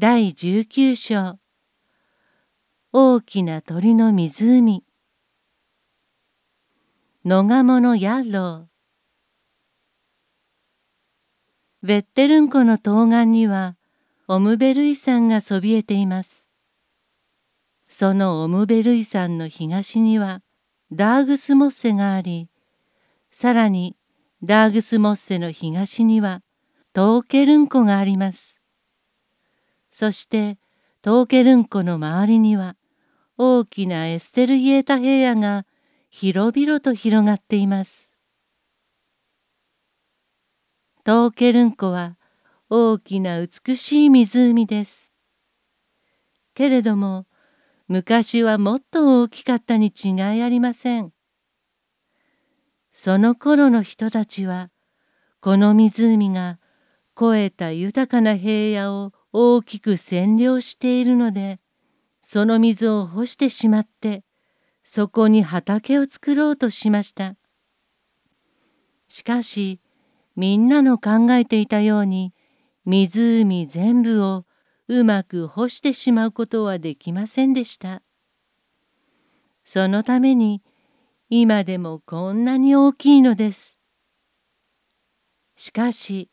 第19章大きな鳥の湖野鴨の野郎ベッテルン湖の東岸にはオムベルイ山がそびえていますそのオムベルイ山の東にはダーグスモッセがありさらにダーグスモッセの東にはトーケルン湖がありますそしてトーケルン湖の周りには大きなエステルヒエタ平野が広々と広がっています。トーケルン湖は大きな美しい湖です。けれども昔はもっと大きかったに違いありません。その頃の人たちはこの湖が肥えた豊かな平野を大きく占領しているのでその水を干してしまってそこに畑を作ろうとしましたしかしみんなの考えていたように湖全部をうまく干してしまうことはできませんでしたそのために今でもこんなに大きいのですしかし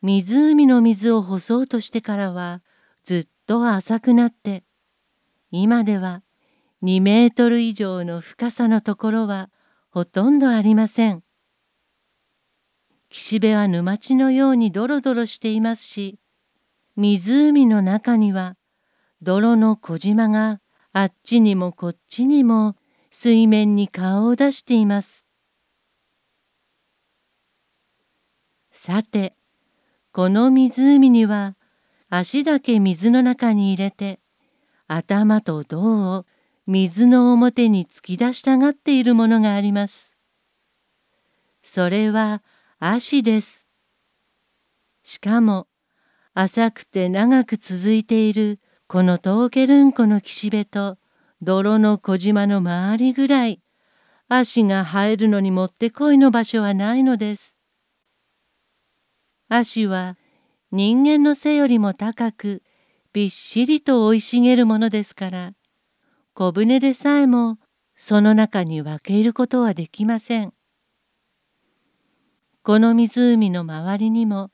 湖の水を干そうとしてからはずっと浅くなって今では2メートル以上の深さのところはほとんどありません。岸辺は沼地のようにドロドロしていますし湖の中には泥の小島があっちにもこっちにも水面に顔を出しています。さてこの湖には足だけ水の中に入れて頭と胴を水の表に突き出したがっているものがあります。それは足です。しかも浅くて長く続いているこのトーケルン湖の岸辺と泥の小島の周りぐらい足が生えるのにもってこいの場所はないのです。足は人間の背よりも高くびっしりと生い茂るものですから小舟でさえもその中に分け入ることはできません。この湖の周りにも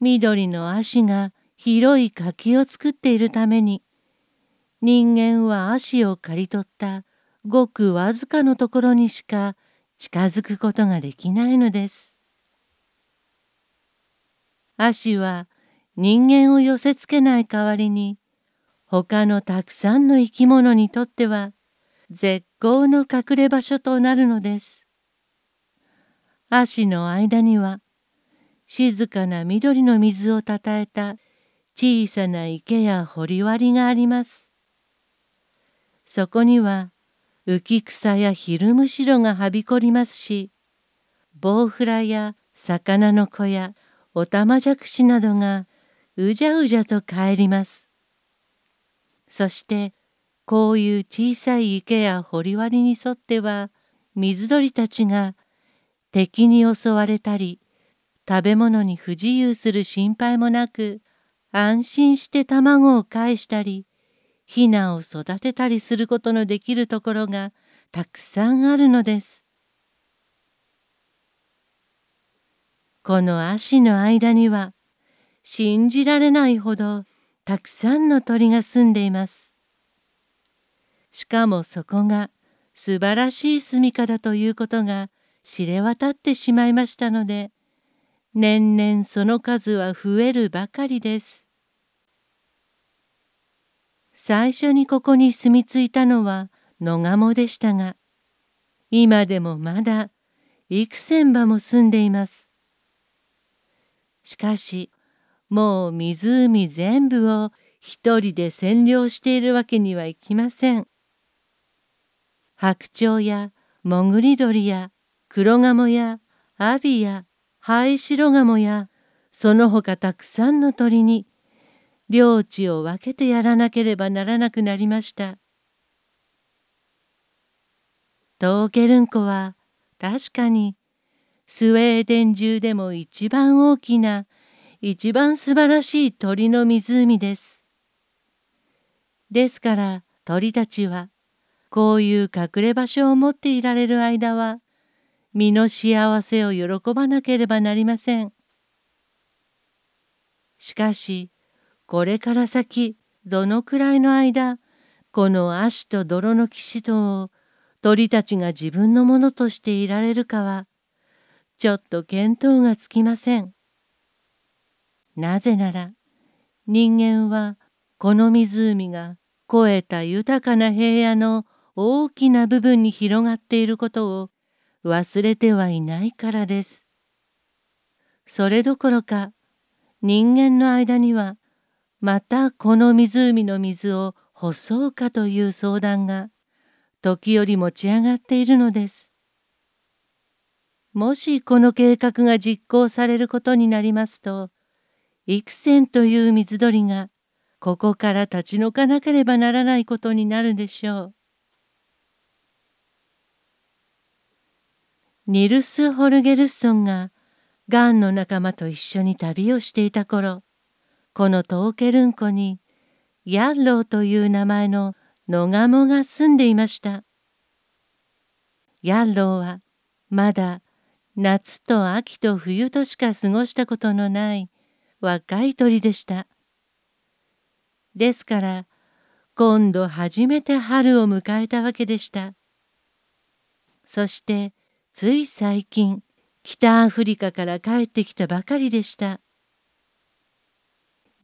緑の足が広い柿を作っているために人間は足を刈り取ったごくわずかのところにしか近づくことができないのです。足は人間を寄せつけない代わりに他のたくさんの生き物にとっては絶好の隠れ場所となるのです。足の間には静かな緑の水をたたえた小さな池や掘割があります。そこには浮草や昼むしろがはびこりますし、ボウフラや魚の子やおたまじゃくしなどがうじゃうじゃと帰ります。そしてこういう小さい池や掘割に沿っては水鳥たちが敵に襲われたり食べ物に不自由する心配もなく安心して卵を返したりヒナを育てたりすることのできるところがたくさんあるのです。この足の間には信じられないほどたくさんの鳥が住んでいます。しかもそこが素晴らしい住みかだということが知れ渡ってしまいましたので年々その数は増えるばかりです。最初にここに住み着いたのは野鴨でしたが今でもまだ幾千羽も住んでいます。しかしもう湖全部を一人で占領しているわけにはいきません。白鳥やモグリドリやロガモやアビやハイシロガモやその他たくさんの鳥に領地を分けてやらなければならなくなりました。トーケルンコは確かにスウェーデン中でも一番大きな一番素晴らしい鳥の湖です。ですから鳥たちはこういう隠れ場所を持っていられる間は身の幸せを喜ばなければなりません。しかしこれから先どのくらいの間この足と泥の騎士道を鳥たちが自分のものとしていられるかはちょっと見当がつきません。なぜなら人間はこの湖が肥えた豊かな平野の大きな部分に広がっていることを忘れてはいないからです。それどころか人間の間にはまたこの湖の水を干そうかという相談が時折持ち上がっているのです。もしこの計画が実行されることになりますと幾千という水鳥がここから立ち退かなければならないことになるでしょう。ニルス・ホルゲルソンがガンの仲間と一緒に旅をしていた頃このトーケルン湖にヤッローという名前の野モが住んでいました。ヤッローはまだ夏と秋と冬としか過ごしたことのない若い鳥でした。ですから今度初めて春を迎えたわけでした。そしてつい最近北アフリカから帰ってきたばかりでした。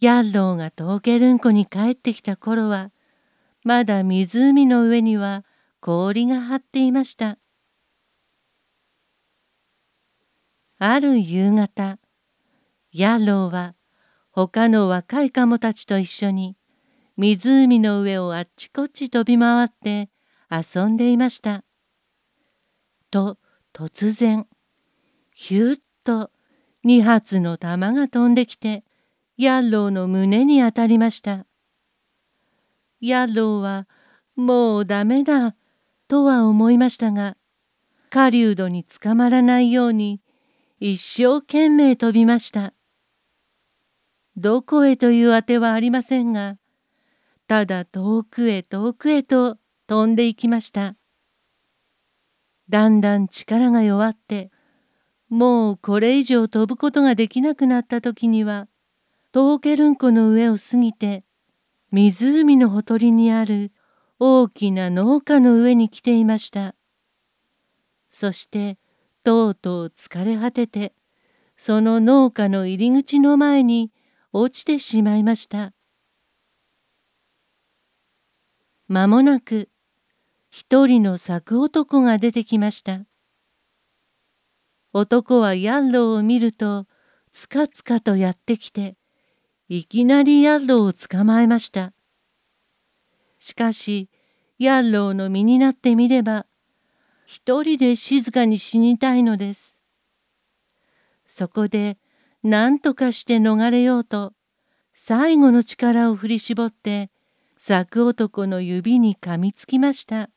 ヤンローがトーケルン湖に帰ってきた頃はまだ湖の上には氷が張っていました。ある夕方ヤ郎ロは他の若いカモたちと一緒に湖の上をあっちこっち飛び回って遊んでいました。と突然ヒュッと2発の弾が飛んできてヤ郎ロの胸に当たりました。ヤ郎ロはもうダメだとは思いましたが狩人に捕まらないように一生懸命飛びました。どこへというあてはありませんが、ただ遠くへ遠くへと飛んでいきました。だんだん力が弱って、もうこれ以上飛ぶことができなくなった時には、トーケルン湖の上を過ぎて、湖のほとりにある大きな農家の上に来ていました。そしてとうとう疲れ果ててその農家の入り口の前に落ちてしまいましたまもなく一人の柵男が出てきました男はヤんローを見るとつかつかとやってきていきなりヤッローを捕まえましたしかしヤッローの身になってみれば一人で静かに死にたいのです。そこで何とかして逃れようと最後の力を振り絞って咲く男の指に噛みつきました。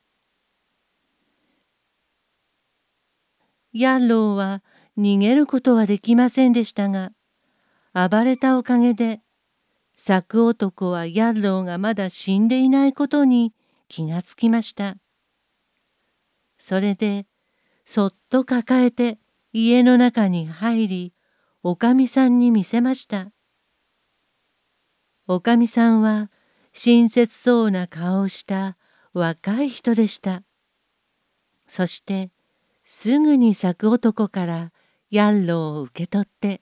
ヤッローは逃げることはできませんでしたが暴れたおかげで咲く男はヤッローがまだ死んでいないことに気がつきました。それでそっと抱えて家の中に入りおかみさんに見せました。おかみさんは親切そうな顔をした若い人でした。そしてすぐに咲く男からヤンロを受け取って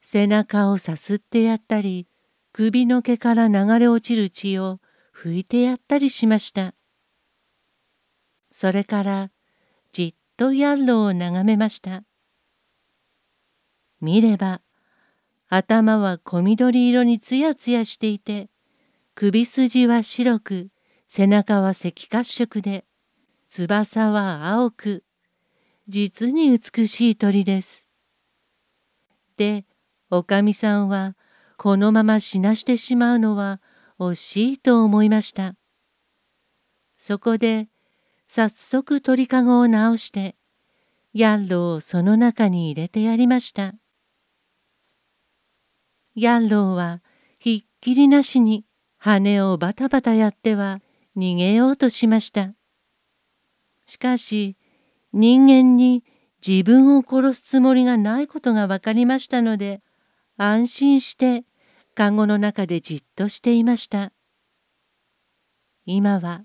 背中をさすってやったり首の毛から流れ落ちる血を拭いてやったりしました。それからじっとヤンロを眺めました見れば頭は小緑色につやつやしていて首筋は白く背中は赤褐色で翼は青く実に美しい鳥です。でおかみさんはこのまま死なしてしまうのは惜しいと思いました。そこで早速鳥かごを直してヤンロをその中に入れてやりましたヤンロはひっきりなしに羽をバタバタやっては逃げようとしましたしかし人間に自分を殺すつもりがないことがわかりましたので安心してカゴの中でじっとしていました今は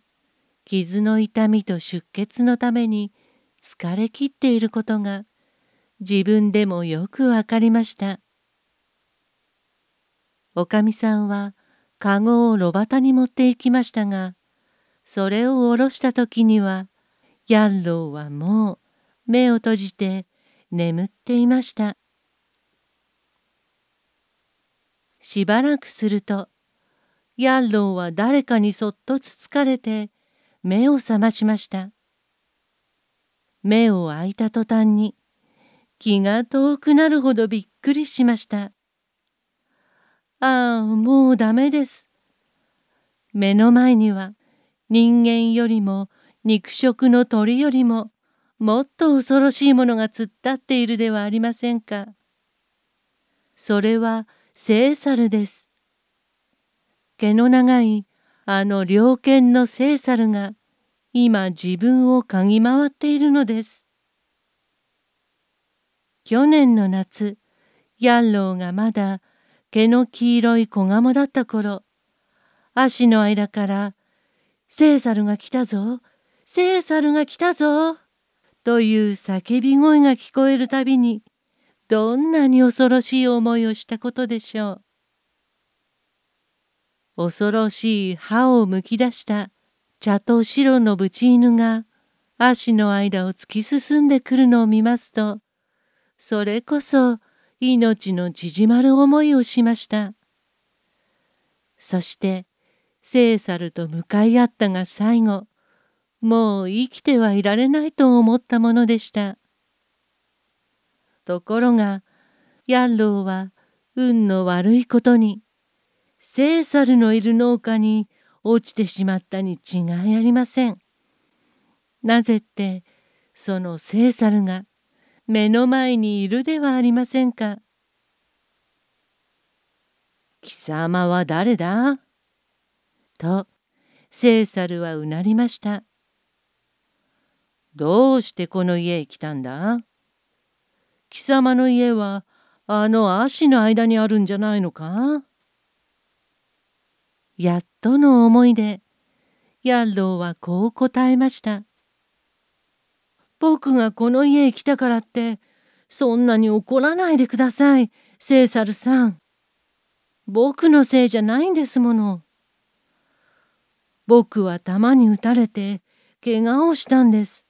傷の痛みと出血のために疲れきっていることが自分でもよくわかりました。おかみさんはかごを炉端に持っていきましたが、それを下ろした時には、ヤンローはもう目を閉じて眠っていました。しばらくすると、ヤンローは誰かにそっとつつかれて目を覚ましました目を開いた途端に気が遠くなるほどびっくりしましたああもうダメです目の前には人間よりも肉食の鳥よりももっと恐ろしいものが突っ立っているではありませんか。それはサ猿です。毛の長いあの猟犬の聖猿が今自分を嗅ぎ回っているのです。去年の夏、ヤンローがまだ毛の黄色い子ガモだった頃、足の間から聖猿が来たぞ、聖猿が来たぞ、という叫び声が聞こえるたびに、どんなに恐ろしい思いをしたことでしょう。恐ろしい歯をむき出した茶と白のブチ犬が足の間を突き進んでくるのを見ますとそれこそ命の縮まる思いをしましたそして聖猿と向かい合ったが最後もう生きてはいられないと思ったものでしたところがヤンローは運の悪いことにセーサルのいる農家に落ちてしまったに違いありません。なぜってそのセーサルが目の前にいるではありませんか。貴様は誰だとセーサルはうなりました。どうしてこの家へ来たんだ貴様の家はあの足の間にあるんじゃないのかやっとの思いでヤッローはこう答えました僕がこの家へ来たからってそんなに怒らないでくださいセーサルさん僕のせいじゃないんですもの僕は弾に打たれて怪我をしたんです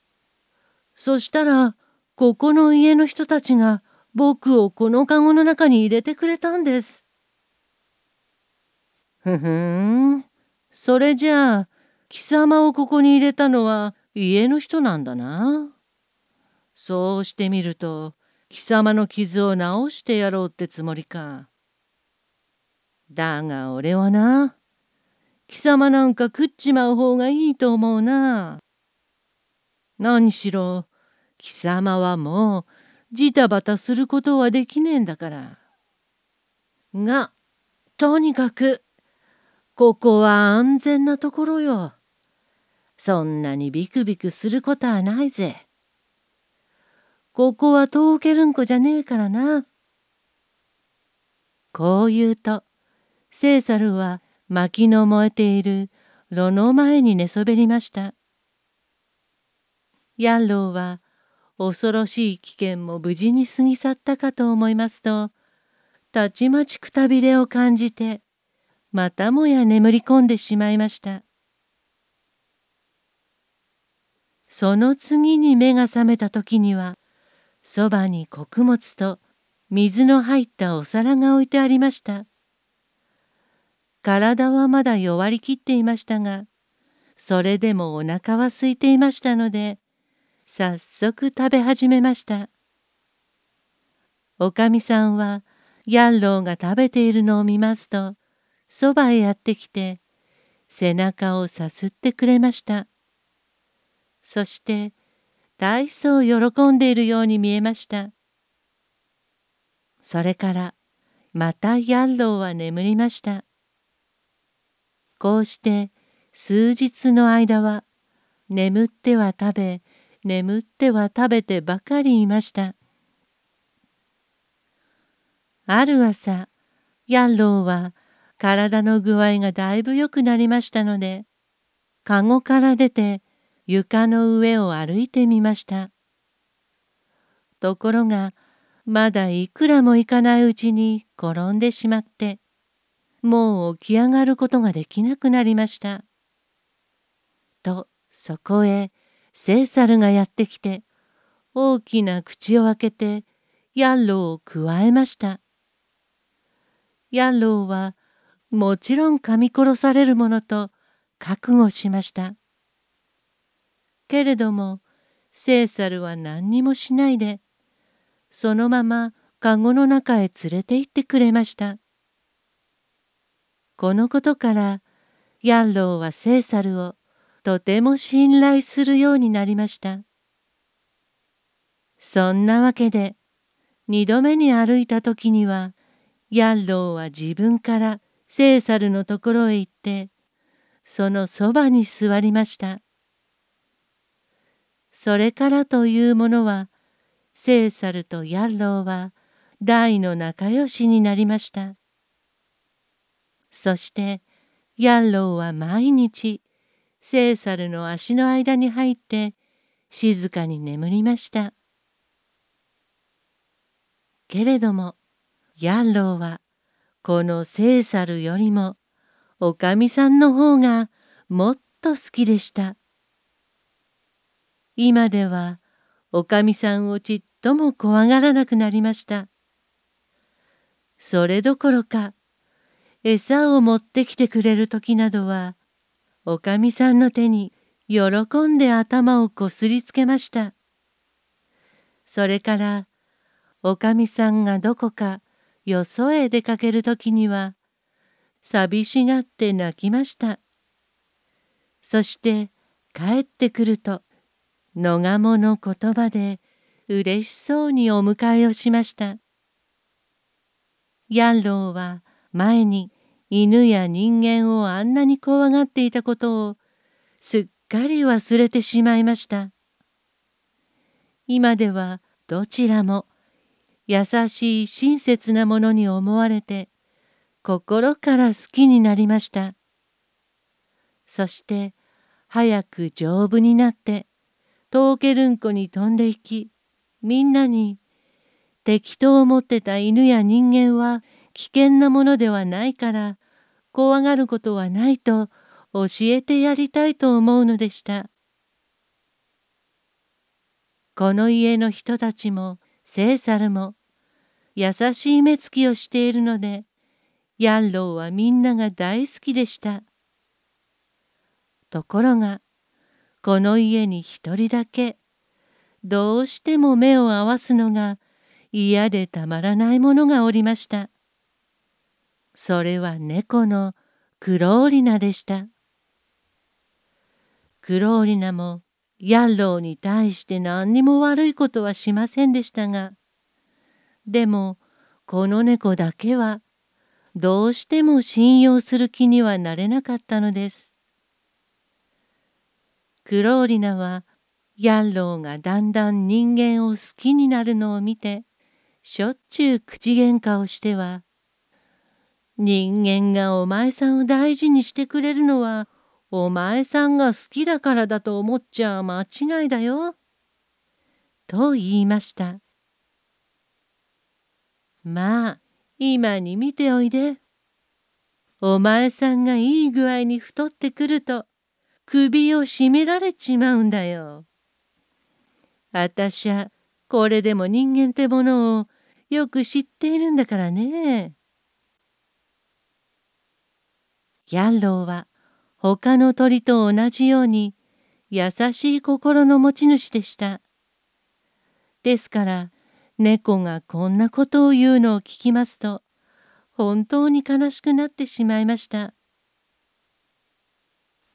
そしたらここの家の人たちが僕をこのカゴの中に入れてくれたんですふふんそれじゃあ貴様をここに入れたのは家の人なんだな。そうしてみると貴様の傷を治してやろうってつもりか。だが俺はな貴様なんか食っちまう方がいいと思うな。何しろ貴様はもうジタバタすることはできねえんだから。がとにかくここは安全なところよ。そんなにビクビクすることはないぜ。ここはトーケルンコじゃねえからな。こう言うと、セーサルは薪の燃えている炉の前に寝そべりました。ヤンローは恐ろしい危険も無事に過ぎ去ったかと思いますと、たちまちくたびれを感じて、またもや眠り込んでしまいましたその次に目が覚めた時にはそばに穀物と水の入ったお皿が置いてありました体はまだ弱りきっていましたがそれでもお腹は空いていましたので早速食べ始めましたおかみさんはヤンローが食べているのを見ますとそばへやってきて背中をさすってくれましたそして大層喜んでいるように見えましたそれからまたヤンローは眠りましたこうして数日の間は眠っては食べ眠っては食べてばかりいましたある朝ヤンローは体の具合がだいぶ良くなりましたので、かごから出て床の上を歩いてみました。ところが、まだいくらも行かないうちに転んでしまって、もう起き上がることができなくなりました。と、そこへ、セサルがやってきて、大きな口を開けて、ヤッローをくわえました。ヤッローはもちろん噛み殺されるものと覚悟しましたけれどもセーサルは何にもしないでそのままカゴの中へ連れて行ってくれましたこのことからヤンローはセーサルをとても信頼するようになりましたそんなわけで二度目に歩いた時にはヤンローは自分からセーサルのところへ行ってそのそばに座りましたそれからというものはセーサルとヤッローは大の仲良しになりましたそしてヤッローは毎日セーサルの足の間に入って静かに眠りましたけれどもヤッローはこの聖猿よりもおかみさんの方がもっと好きでした今ではおかみさんをちっとも怖がらなくなりましたそれどころか餌を持ってきてくれる時などはおかみさんの手に喜んで頭をこすりつけましたそれからおかみさんがどこかよそへ出かけるときには寂しがって泣きましたそして帰ってくると野鴨の言葉でうれしそうにお迎えをしましたヤンローは前に犬や人間をあんなに怖がっていたことをすっかり忘れてしまいました今ではどちらも優しい親切なものに思われて心から好きになりましたそして早く丈夫になってトーケルンコに飛んでいきみんなに敵と思ってた犬や人間は危険なものではないから怖がることはないと教えてやりたいと思うのでしたこの家の人たちもセサルも優しい目つきをしているのでヤンローはみんなが大好きでしたところがこの家に一人だけどうしても目を合わすのが嫌でたまらないものがおりましたそれは猫のクローリナでしたクローリナもヤンローに対して何にも悪いことはしませんでしたがでもこの猫だけはどうしても信用する気にはなれなかったのですクローリナはヤンローがだんだん人間を好きになるのを見てしょっちゅう口喧嘩をしては「人間がお前さんを大事にしてくれるのはお前さんが好きだからだと思っちゃ間違いだよ。と言いました。まあ、今に見ておいで。お前さんがいい具合に太ってくると、首を絞められちまうんだよ。あたしゃ、これでも人間ってものをよく知っているんだからね。ギャンローは他の鳥と同じように優しい心の持ち主でした。ですから猫がこんなことを言うのを聞きますと本当に悲しくなってしまいました。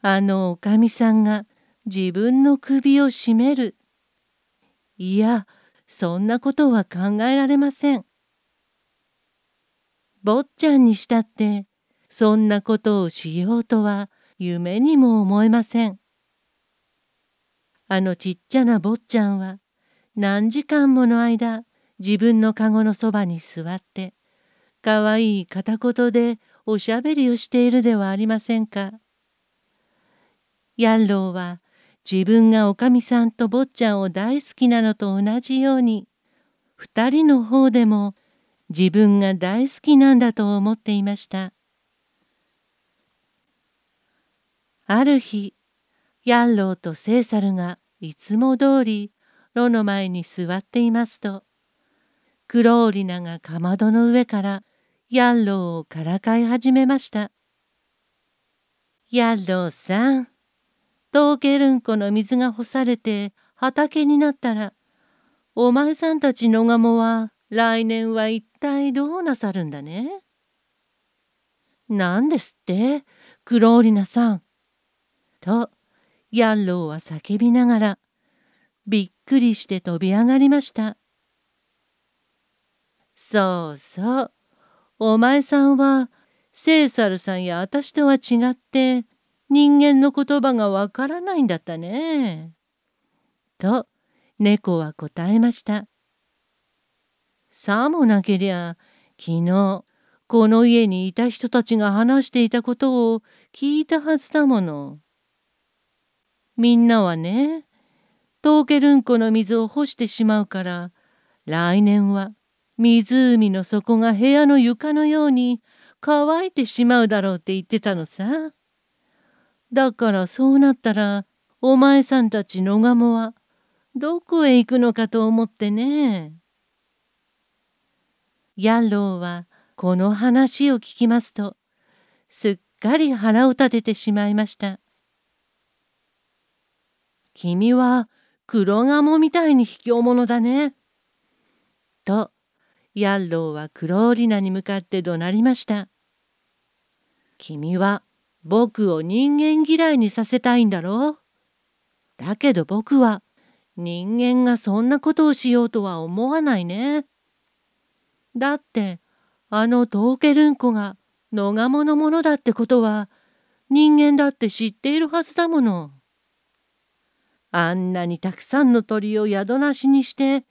あのおかみさんが自分の首を絞める。いや、そんなことは考えられません。坊ちゃんにしたってそんなことをしようとは夢にも思えませんあのちっちゃな坊ちゃんは何時間もの間自分のかごのそばに座ってかわいい片言でおしゃべりをしているではありませんか。ヤンローは自分がおかみさんと坊ちゃんを大好きなのと同じように2人の方でも自分が大好きなんだと思っていました。ある日ヤンローとセーサルがいつも通り炉の前に座っていますとクローリナがかまどの上からヤンローをからかい始めました。ヤンローさんトーケルンコの水が干されて畑になったらお前さんたちのガモは来年は一体どうなさるんだねなんですってクローリナさんとヤンローは叫びながらびっくりして飛び上がりましたそうそうお前さんはセーサルさんや私とは違って人間の言葉がわからないんだったね。と猫は答えました。さもなけりゃ昨日この家にいた人たちが話していたことを聞いたはずだもの。みんなはねトーケルンコの水を干してしまうから来年は湖の底が部屋の床のように乾いてしまうだろうって言ってたのさ。だからそうなったらお前さんたち野鴨はどこへ行くのかと思ってね。ヤロウはこの話を聞きますとすっかり腹を立ててしまいました。君は黒鴨みたいに卑怯者だね。と、ヤッローはクローリナに向かって怒鳴りました。君は僕を人間嫌いにさせたいんだろうだけど僕は人間がそんなことをしようとは思わないね。だってあのトーケルンコが野賀のものだってことは人間だって知っているはずだもの。あんなにたくさんの鳥を宿なしにして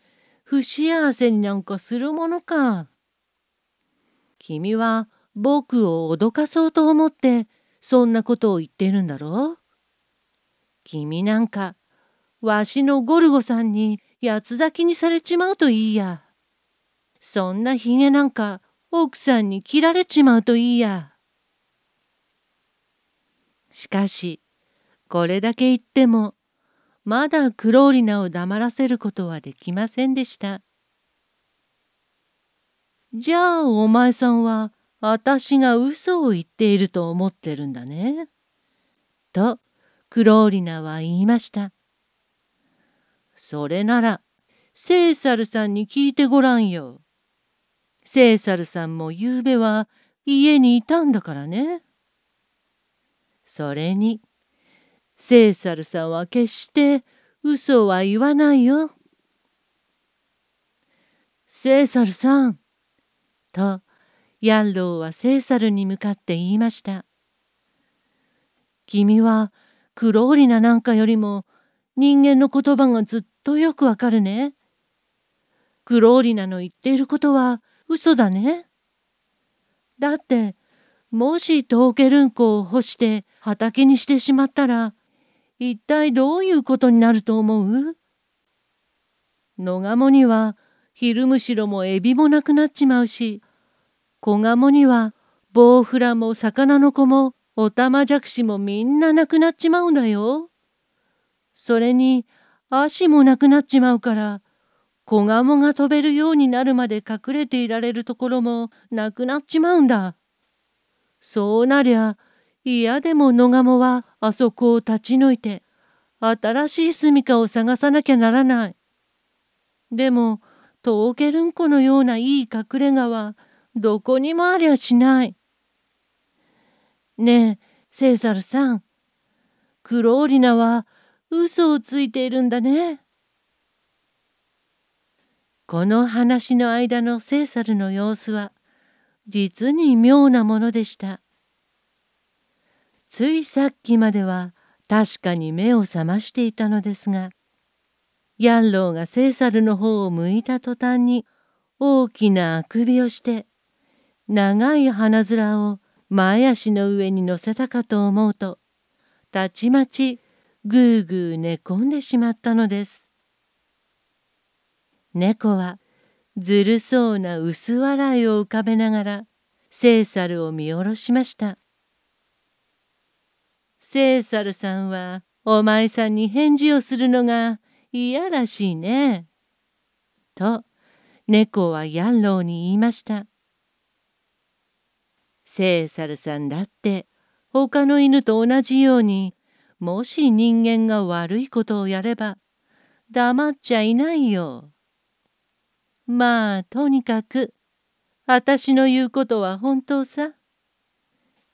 不幸せになんかするものか。君は僕を脅かそうと思ってそんなことを言ってるんだろう君なんかわしのゴルゴさんに八つ咲きにされちまうといいや。そんなひげなんか奥さんに切られちまうといいや。しかしこれだけ言ってもまだクローリナを黙らせることはできませんでした。じゃあお前さんは私が嘘を言っていると思ってるんだね。とクローリナは言いました。それならセーサルさんに聞いてごらんよ。セーサルさんもゆうべは家にいたんだからね。それにセーサルさんは決して嘘は言わないよ。セーサルさん、とヤンローはセーサルに向かって言いました。君はクローリナなんかよりも人間の言葉がずっとよくわかるね。クローリナの言っていることは嘘だね。だってもしトーケルンコを干して畑にしてしまったら一体どういうことになると思う野鴨には昼むしろもエビもなくなっちまうし子鴨には棒フラも魚の子もおたまじゃくしもみんななくなっちまうんだよ。それに足もなくなっちまうから子鴨が飛べるようになるまで隠れていられるところもなくなっちまうんだ。そうなりゃ嫌でも野鴨はあそこを立ち退いて新しい住みかを探さなきゃならない。でもトーケルンコのようないい隠れ家はどこにもありゃしない。ねえセーサルさんクローリナは嘘をついているんだね。この話の間のセーサルの様子は実に妙なものでした。ついさっきまでは確かに目を覚ましていたのですがヤンローがセーサルの方を向いた途端に大きなあくびをして長い鼻面を前足の上に乗せたかと思うとたちまちぐうぐう寝込んでしまったのです猫はずるそうな薄笑いを浮かべながらセーサルを見下ろしましたセーサルさんはお前さんに返事をするのが嫌らしいね。と猫はヤンローに言いました。セーサルさんだって他の犬と同じようにもし人間が悪いことをやれば黙っちゃいないよ。まあとにかく私の言うことは本当さ。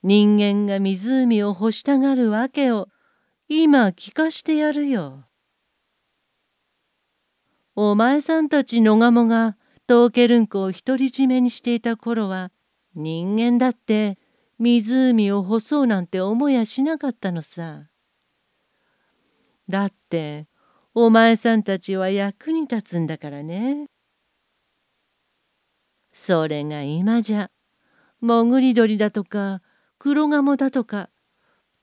人間が湖を干したがるわけを今聞かしてやるよ。お前さんたち野鴨がトーケルンコを独り占めにしていた頃は人間だって湖を干そうなんて思いやしなかったのさ。だってお前さんたちは役に立つんだからね。それが今じゃ潜り鳥だとか黒ガモだとか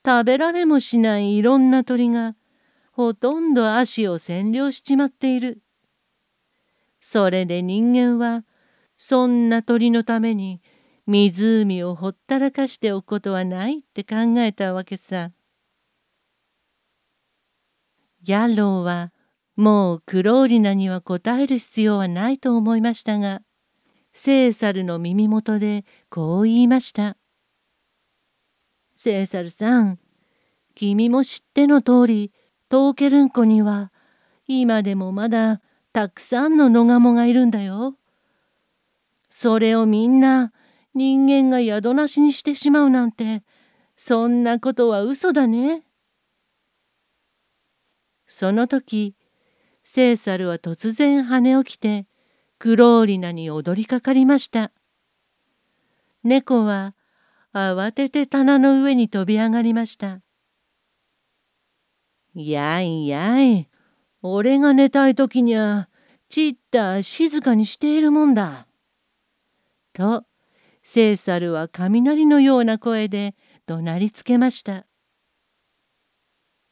食べられもしないいろんな鳥がほとんど足を占領しちまっている。それで人間はそんな鳥のために湖をほったらかしておくことはないって考えたわけさ。ヤロはもうクローリナには答える必要はないと思いましたが、セーサルの耳元でこう言いました。セーサルさん君も知っての通りトーケルン湖には今でもまだたくさんの野鴨がいるんだよ。それをみんな人間が宿なしにしてしまうなんてそんなことは嘘だね。その時セーサルは突然跳ね起きてクローリナに踊りかかりました。猫は慌てて棚の上に飛び上がりました。やいやい、俺が寝たい時にゃ、ちった静かにしているもんだ。と、セーサルは雷のような声で怒鳴りつけました。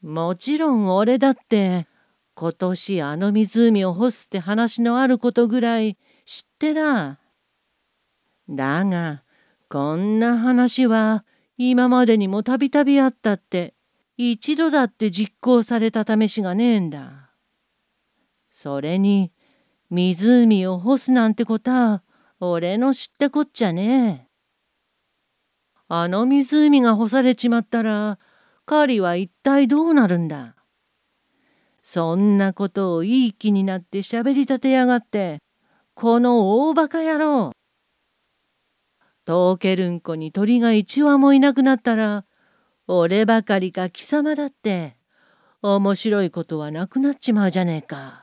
もちろん俺だって、今年あの湖を干すって話のあることぐらい知ってら。だが、こんな話は今までにもたびたびあったって一度だって実行された試しがねえんだ。それに湖を干すなんてことは俺の知ったこっちゃねえ。あの湖が干されちまったら狩りは一体どうなるんだ。そんなことをいい気になってしゃべりたてやがってこの大バカ野郎とーけるんこに鳥が一羽もいなくなったら、俺ばかりか貴様だって、面白いことはなくなっちまうじゃねえか。